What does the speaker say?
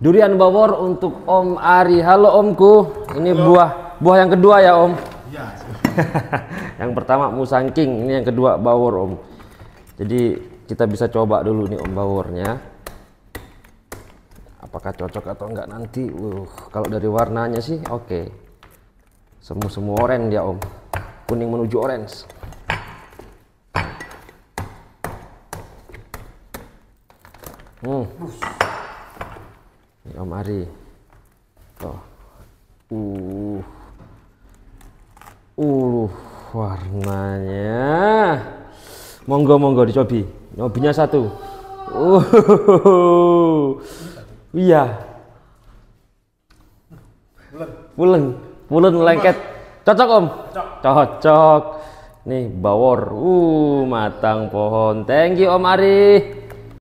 Durian Bawor untuk Om Ari. Halo Omku. Ini Halo. buah buah yang kedua ya Om. Ya. yang pertama musangking, ini yang kedua Bawor Om. Jadi kita bisa coba dulu nih Om Bawornya. Apakah cocok atau enggak nanti? Uh, kalau dari warnanya sih oke. Okay. Semua semua oranye ya Om. Kuning menuju orange. Hmm. Kamari. Oh, toh, Uh. Uh, warnanya. Monggo monggo dicobi. Nyobinya satu. Uh. Iya. Pulen. Pulen lengket. Cocok, Om. Cocok. Nih, bawor. Uh, matang pohon. Thank you, Om Ari.